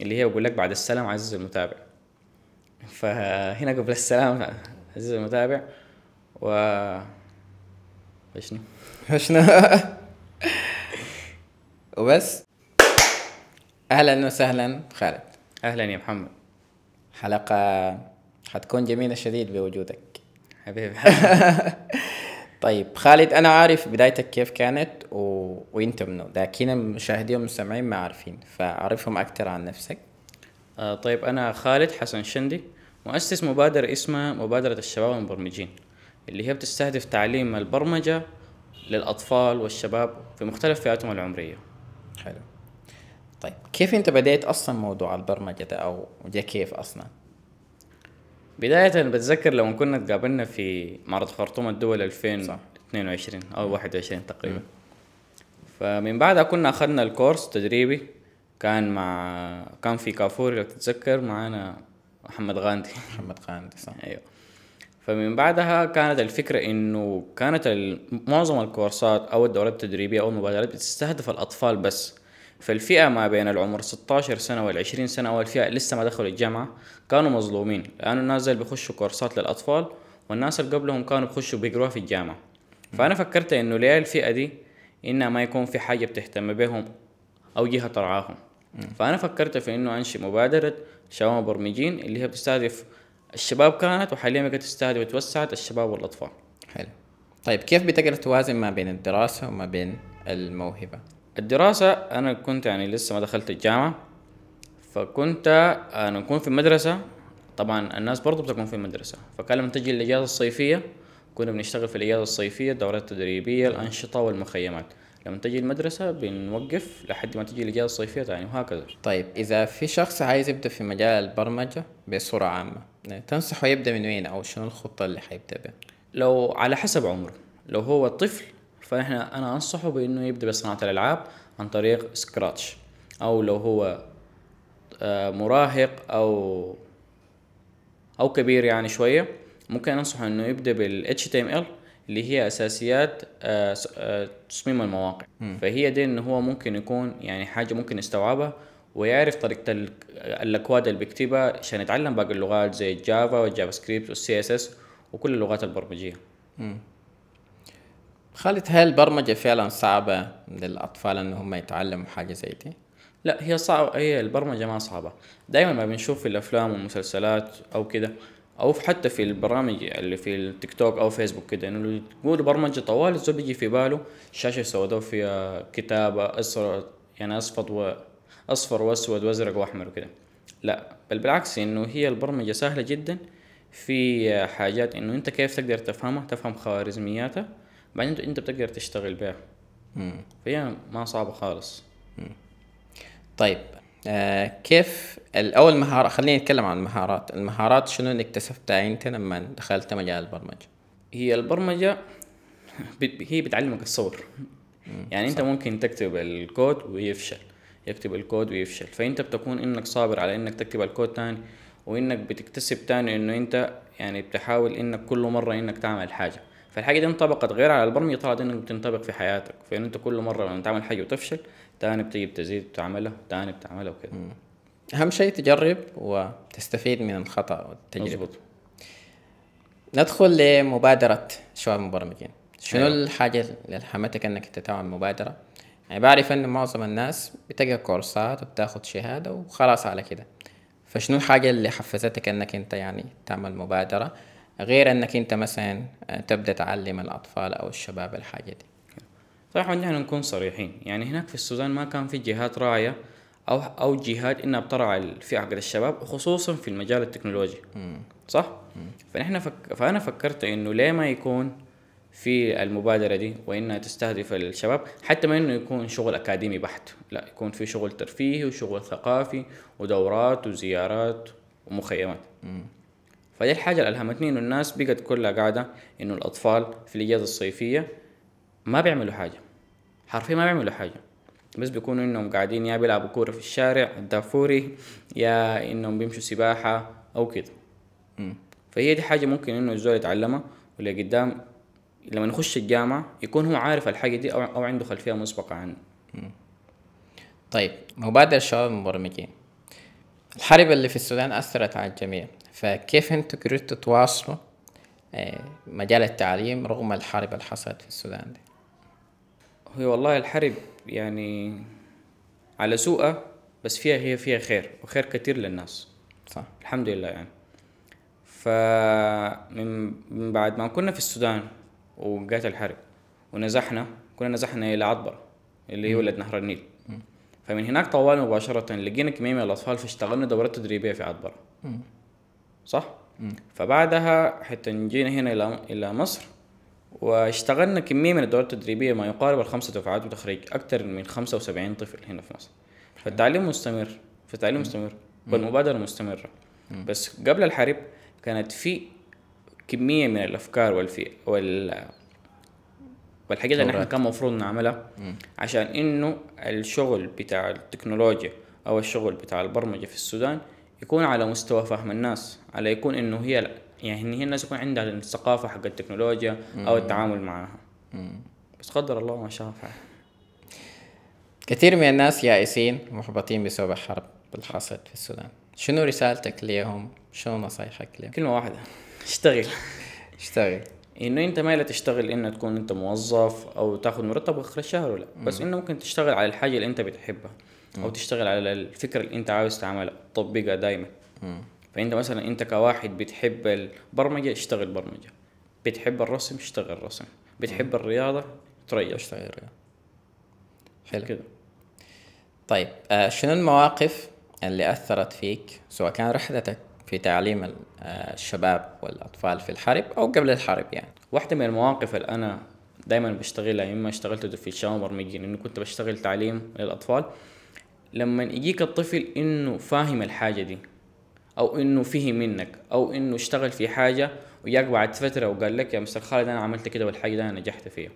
اللي هي بقول لك بعد السلام عزيزي المتابع فهنا قبل السلام عزيزي المتابع و وشنو وشنو وبس اهلا وسهلا خالد اهلا يا محمد حلقه حتكون جميله شديد بوجودك حبيبي طيب خالد انا عارف بدايتك كيف كانت و... وانت منو لكن المشاهدين والمستمعين ما عارفين فاعرفهم اكثر عن نفسك آه طيب انا خالد حسن شندي مؤسس مبادرة اسمها مبادرة الشباب المبرمجين اللي هي بتستهدف تعليم البرمجة للأطفال والشباب في مختلف فئاتهم العمرية حلو طيب كيف انت بدأت اصلا موضوع البرمجة ده او جا كيف اصلا بداية بتذكر لما كنا اتقابلنا في معرض خرطوم الدول 2022 صح. او 21 تقريبا م. فمن بعدها كنا اخذنا الكورس تدريبي كان مع كان في كافور لو تتذكر معانا محمد غاندي محمد غاندي صح ايوه فمن بعدها كانت الفكرة انه كانت معظم الكورسات او الدورات التدريبية او المبادرات بتستهدف الاطفال بس فالفئة ما بين العمر 16 سنة وال 20 سنة والفئة لسه ما دخلوا الجامعة كانوا مظلومين لأنه الناس اللي بيخشوا كورسات للأطفال والناس اللي قبلهم كانوا بيخشوا بيقروها في الجامعة فأنا فكرت إنه ليه الفئة دي إنها ما يكون في حاجة بتهتم بهم أو جهة ترعاهم فأنا فكرت في إنه أنشئ مبادرة شباب مبرمجين اللي هي بتستهدف الشباب كانت وحاليا بقت تستهدف وتوسعت الشباب والأطفال حلو طيب كيف بتقدر توازن ما بين الدراسة وما بين الموهبة؟ الدراسة أنا كنت يعني لسه ما دخلت الجامعة فكنت آه، أنا أكون في المدرسة طبعا الناس برضو بتكون في المدرسة فكان لما تجي الإجازة الصيفية كنا بنشتغل في الإجازة الصيفية الدورات التدريبية الأنشطة والمخيمات لما تجي المدرسة بنوقف لحد ما تجي الإجازة الصيفية تاني وهكذا طيب إذا في شخص عايز يبدأ في مجال البرمجة بصورة عامة تنصحه يبدأ من وين أو شنو الخطة اللي حيبدأ بها؟ لو على حسب عمره لو هو طفل فاحنا انا انصحه بانه يبدا بصناعه الالعاب عن طريق سكراتش او لو هو آه، مراهق او او كبير يعني شويه ممكن انصحه انه يبدا بال HTML اللي هي اساسيات آه، آه، تصميم المواقع م. فهي دي انه هو ممكن يكون يعني حاجه ممكن يستوعبها ويعرف طريقه الاكواد اللي بيكتبها عشان يتعلم باقي اللغات زي الجافا والجافا سكريبت والسي اس اس وكل اللغات البرمجيه. م. خالد هل البرمجة فعلا صعبة للأطفال إن هم يتعلموا حاجة زي دي؟ لا هي صعبة هي البرمجة ما صعبة دايما ما بنشوف في الأفلام والمسلسلات أو كده أو حتى في البرامج اللي في التيك توك أو فيسبوك كده إنه يعني يقول برمجة طوال الزول بيجي في باله شاشة سوداء فيها كتابة أصفر يعني أصفر و أصفر وأسود وأزرق وأحمر وكده لا بل بالعكس إنه هي البرمجة سهلة جدا في حاجات إنه أنت كيف تقدر تفهمها تفهم خوارزمياتها بعدين انت بتقدر تشتغل بها فهي ما صعبه خالص طيب آه كيف الاول مهاره خلينا نتكلم عن المهارات المهارات شنو اللي اكتسبتها انت لما دخلت مجال البرمجه هي البرمجه هي بتعلمك الصبر يعني انت صح. ممكن تكتب الكود ويفشل يكتب الكود ويفشل فانت بتكون انك صابر على انك تكتب الكود تاني وانك بتكتسب تاني انه انت يعني بتحاول انك كل مره انك تعمل حاجه فالحاجه دي انطبقت غير على البرمجه طلعت انك بتنطبق في حياتك فان انت كل مره لما تعمل حاجه وتفشل تاني بتجي بتزيد تعملها تاني بتعملها وكده اهم شيء تجرب وتستفيد من الخطا والتجربه مظبوط ندخل لمبادره شباب المبرمجين شنو أيوة. الحاجه اللي الحمتك انك انت تعمل مبادره يعني بعرف ان معظم الناس بتلقى كورسات وبتاخد شهاده وخلاص على كده فشنو الحاجه اللي حفزتك انك انت يعني تعمل مبادره غير انك انت مثلا آه، تبدا تعلم الاطفال او الشباب الحاجه دي صراحه نحن نكون صريحين يعني هناك في السودان ما كان في جهات راعيه او او جهات انها بترعى الفئه عقل الشباب وخصوصا في المجال التكنولوجي م. صح م. فنحن فك... فانا فكرت انه ليه ما يكون في المبادرة دي وإنها تستهدف الشباب حتى ما إنه يكون شغل أكاديمي بحت لا يكون في شغل ترفيهي وشغل ثقافي ودورات وزيارات ومخيمات فدي الحاجة اللي ألهمتني إنه الناس بقت كلها قاعدة إنه الأطفال في الإجازة الصيفية ما بيعملوا حاجة حرفيا ما بيعملوا حاجة بس بيكونوا إنهم قاعدين يا بيلعبوا كورة في الشارع الدافوري يا إنهم بيمشوا سباحة أو كده فهي دي حاجة ممكن إنه الزول يتعلمها واللي قدام لما يخش الجامعة يكون هو عارف الحاجة دي أو, عنده خلفية مسبقة عنها طيب مبادرة الشباب المبرمجين الحرب اللي في السودان أثرت على الجميع فكيف انتم قدرتوا تواصلوا آه، مجال التعليم رغم الحرب اللي حصلت في السودان دي؟ هي والله الحرب يعني على سوءها بس فيها هي فيها خير وخير كتير للناس صح الحمد لله يعني فمن بعد ما كنا في السودان وجات الحرب ونزحنا كنا نزحنا الى عطبر اللي هي ولد نهر النيل فمن هناك طوال مباشرة لقينا كمية من الأطفال فاشتغلنا دورات تدريبية في عطبر صح؟ مم. فبعدها حتى جينا هنا الى الى مصر واشتغلنا كميه من الدورات التدريبيه ما يقارب الخمسه دفعات وتخريج اكثر من 75 طفل هنا في مصر فالتعليم مستمر فالتعليم مستمر والمبادره مستمره بس قبل الحرب كانت في كميه من الافكار والفي وال والحاجات اللي احنا كان المفروض نعملها مم. عشان انه الشغل بتاع التكنولوجيا او الشغل بتاع البرمجه في السودان يكون على مستوى فهم الناس على يكون انه هي يعني هي الناس يكون عندها الثقافه حق التكنولوجيا او التعامل معها بس قدر الله ما شاء فعل كثير من الناس يائسين ومحبطين بسبب الحرب الحاصل في السودان شنو رسالتك ليهم شنو نصايحك لهم كلمه واحده اشتغل اشتغل انه انت ما لا تشتغل انك تكون انت موظف او تاخذ مرتب اخر الشهر ولا بس انه ممكن تشتغل على الحاجه اللي انت بتحبها او تشتغل على الفكره اللي انت عاوز تعملها تطبقها دايما فانت مثلا انت كواحد بتحب البرمجه اشتغل برمجه بتحب الرسم اشتغل رسم بتحب الرياضه تريح اشتغل رياضه حلو كده طيب آه شنو المواقف اللي اثرت فيك سواء كان رحلتك في تعليم آه، الشباب والاطفال في الحرب او قبل الحرب يعني واحده من المواقف اللي انا دايما بشتغلها اما اشتغلت في الشباب برمجين انه كنت بشتغل تعليم للاطفال لما يجيك الطفل انه فاهم الحاجه دي او انه فهم منك او انه اشتغل في حاجه وياك بعد فتره وقال لك يا مستر خالد انا عملت كده والحاجه دي انا نجحت فيها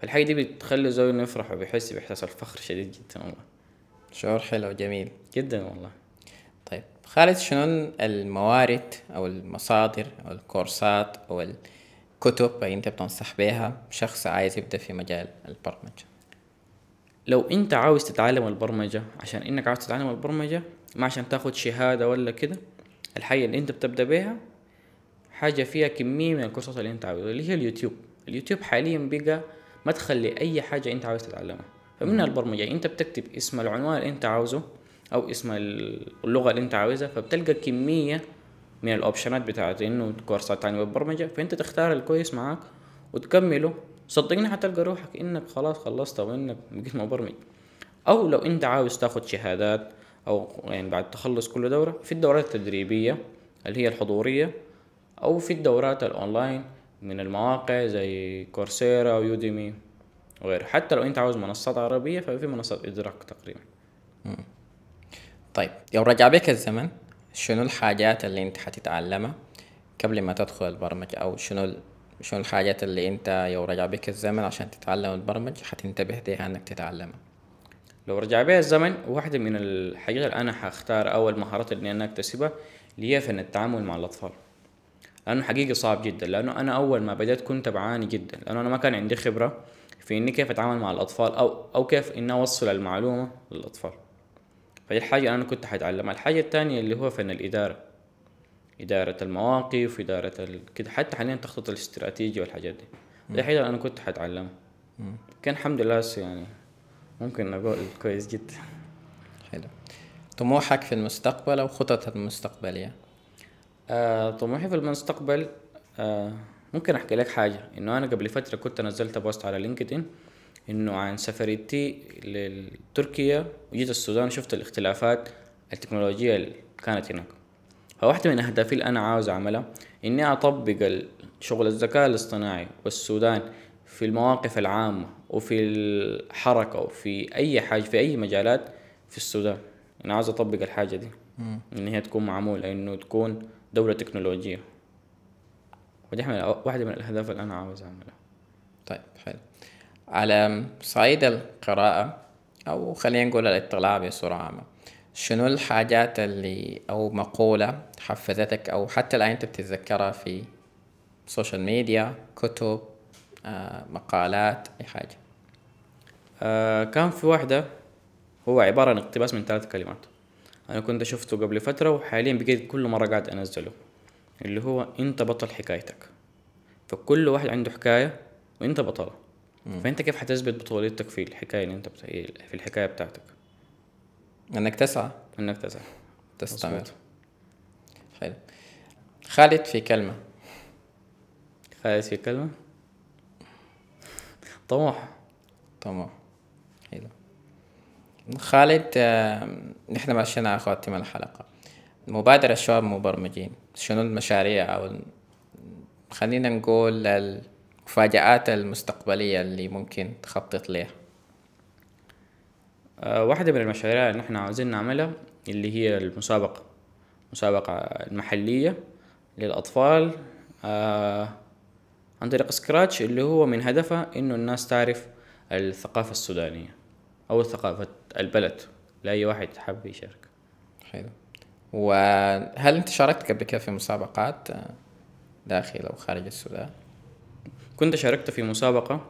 فالحاجه دي بتخلي زول انه يفرح وبيحس باحساس الفخر شديد جدا والله شعور حلو جميل جدا والله طيب خالد شنو الموارد او المصادر او الكورسات او الكتب اللي انت بتنصح بها شخص عايز يبدا في مجال البرمجه لو انت عاوز تتعلم البرمجة عشان انك عاوز تتعلم البرمجة ما عشان تاخد شهادة ولا كده الحاجة اللي انت بتبدأ بيها حاجة فيها كمية من الكورسات اللي انت عاوزها اللي هي اليوتيوب اليوتيوب حاليا بقى مدخل لأي حاجة انت عاوز تتعلمها فمنها البرمجة انت بتكتب اسم العنوان اللي انت عاوزه او اسم اللغة اللي انت عاوزها فبتلقى كمية من الاوبشنات بتاعت انه كورسات تعلم البرمجة فانت تختار الكويس معاك وتكمله صدقني حتلقى روحك انك خلاص خلصت او انك بقيت مبرمج او لو انت عاوز تاخد شهادات او يعني بعد تخلص كل دوره في الدورات التدريبيه اللي هي الحضوريه او في الدورات الاونلاين من المواقع زي كورسيرا ويوديمي وغيره حتى لو انت عاوز منصات عربيه ففي منصات ادراك تقريبا طيب لو رجع بك الزمن شنو الحاجات اللي انت حتتعلمها قبل ما تدخل البرمجه او شنو شنو الحاجات اللي انت لو رجع بك الزمن عشان تتعلم البرمجة حتنتبه ليها انك تتعلمها لو رجع بها الزمن واحدة من الحاجات اللي أنا حختار أول مهارات اللي أنا أكتسبها اللي هي فن التعامل مع الأطفال لأنه حقيقي صعب جدا لأنه أنا أول ما بدأت كنت بعاني جدا لأنه أنا ما كان عندي خبرة في إني كيف أتعامل مع الأطفال أو أو كيف إني أوصل المعلومة للأطفال فدي الحاجة أنا كنت حتعلمها الحاجة التانية اللي هو فن الإدارة اداره المواقف اداره كده حتى حاليا تخطيط الاستراتيجي والحاجات دي دي انا كنت حتعلمه كان الحمد لله يعني ممكن اقول كويس جدا حلو طموحك في المستقبل او خططك المستقبليه آه، طموحي في المستقبل آه، ممكن احكي لك حاجه انه انا قبل فتره كنت نزلت بوست على لينكدين انه عن سفريتي لتركيا وجيت السودان شفت الاختلافات التكنولوجيه اللي كانت هناك فواحدة من أهدافي اللي أنا عاوز أعملها إني أطبق شغل الذكاء الاصطناعي والسودان في المواقف العامة وفي الحركة وفي أي حاجة في أي مجالات في السودان أنا عاوز أطبق الحاجة دي مم. إن هي تكون معمولة إنه تكون دولة تكنولوجية ودي واحدة من الأهداف اللي أنا عاوز أعملها طيب حلو على صعيد القراءة أو خلينا نقول الاطلاع بصورة عامة شنو الحاجات اللي او مقولة حفزتك او حتى الان انت بتتذكرها في سوشيال ميديا كتب آه، مقالات اي حاجة آه كان في واحدة هو عبارة عن اقتباس من ثلاث كلمات أنا كنت شفته قبل فترة وحاليا بقيت كل مرة قاعد أنزله اللي هو أنت بطل حكايتك فكل واحد عنده حكاية وأنت بطلة فأنت كيف حتثبت بطولتك في الحكاية اللي أنت بت... في الحكاية بتاعتك انك تسعى انك تسعى تستمر حلو خالد في كلمة خالد في كلمة طموح طموح حلو خالد نحن ماشيين على خواتيم الحلقة مبادرة شباب مبرمجين شنو المشاريع أو خلينا نقول المفاجآت المستقبلية اللي ممكن تخطط ليها آه، واحدة من المشاريع اللي نحن عاوزين نعملها اللي هي المسابقة مسابقة المحلية للأطفال آه، عن طريق سكراتش اللي هو من هدفها إنه الناس تعرف الثقافة السودانية أو ثقافة البلد لأي واحد حاب يشارك حلو وهل أنت شاركت قبل كده في مسابقات آه، داخل أو خارج السودان؟ كنت شاركت في مسابقة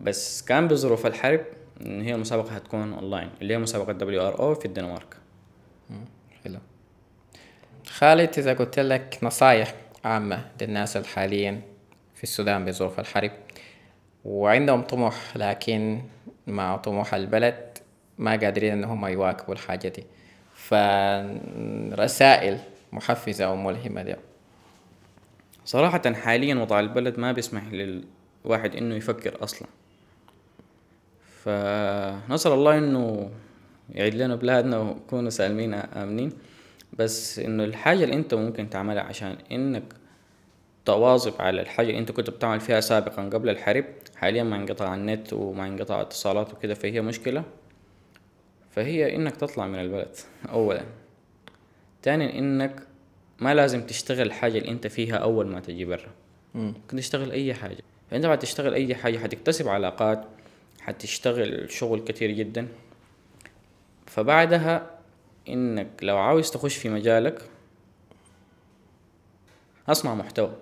بس كان بظروف الحرب ان هي المسابقه هتكون اونلاين اللي هي مسابقه دبليو ار او في الدنمارك حلو خالد اذا قلت لك نصايح عامه للناس الحاليين في السودان بظروف الحرب وعندهم طموح لكن مع طموح البلد ما قادرين انهم يواكبوا الحاجه دي فرسائل محفزه وملهمه دي صراحه حاليا وضع البلد ما بيسمح للواحد انه يفكر اصلا فنسأل الله إنه يعيد لنا بلادنا ونكونوا سالمين آمنين بس إنه الحاجة اللي أنت ممكن تعملها عشان إنك تواظب على الحاجة اللي أنت كنت بتعمل فيها سابقا قبل الحرب حاليا ما انقطع النت وما انقطع اتصالات وكده فهي مشكلة فهي إنك تطلع من البلد أولا تاني إنك ما لازم تشتغل الحاجة اللي أنت فيها أول ما تجي برا ممكن تشتغل أي حاجة فأنت بعد تشتغل أي حاجة حتكتسب علاقات حتشتغل شغل كتير جدا فبعدها انك لو عاوز تخش في مجالك اصنع محتوى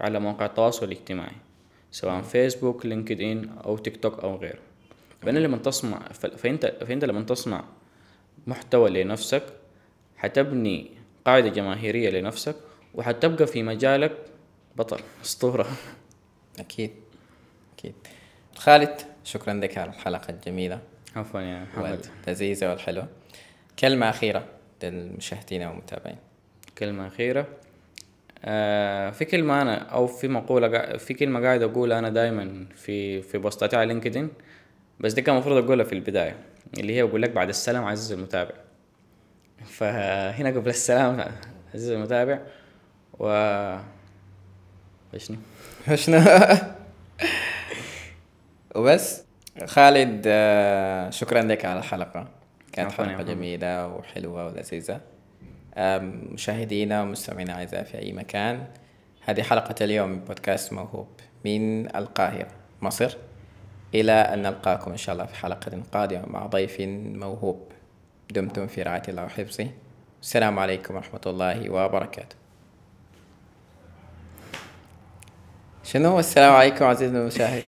على مواقع التواصل الاجتماعي سواء فيسبوك لينكد ان او تيك توك او غيره فانت لما تصنع فانت فانت لما تصنع محتوى لنفسك حتبني قاعده جماهيريه لنفسك وحتبقى في مجالك بطل اسطوره اكيد اكيد خالد شكرا لك على الحلقة الجميلة عفوا يا محمد لذيذة والحلوة كلمة أخيرة للمشاهدين والمتابعين كلمة أخيرة آه في كلمة أنا أو في مقولة في كلمة قاعد أقولها أنا دائما في في بوستاتي على لينكدين بس دي كان المفروض أقولها في البداية اللي هي بقول لك بعد السلام عزيزي المتابع فهنا قبل السلام عزيزي المتابع و وشنو؟ وشنو؟ وبس خالد آه، شكرا لك على الحلقه كانت حلقه جميله وحلوه ولذيذه مشاهدينا ومستمعينا الاعزاء في اي مكان هذه حلقه اليوم من بودكاست موهوب من القاهره مصر الى ان نلقاكم ان شاء الله في حلقه قادمه مع ضيف موهوب دمتم في رعايه الله وحفظه السلام عليكم ورحمه الله وبركاته شنو السلام عليكم عزيزي المشاهد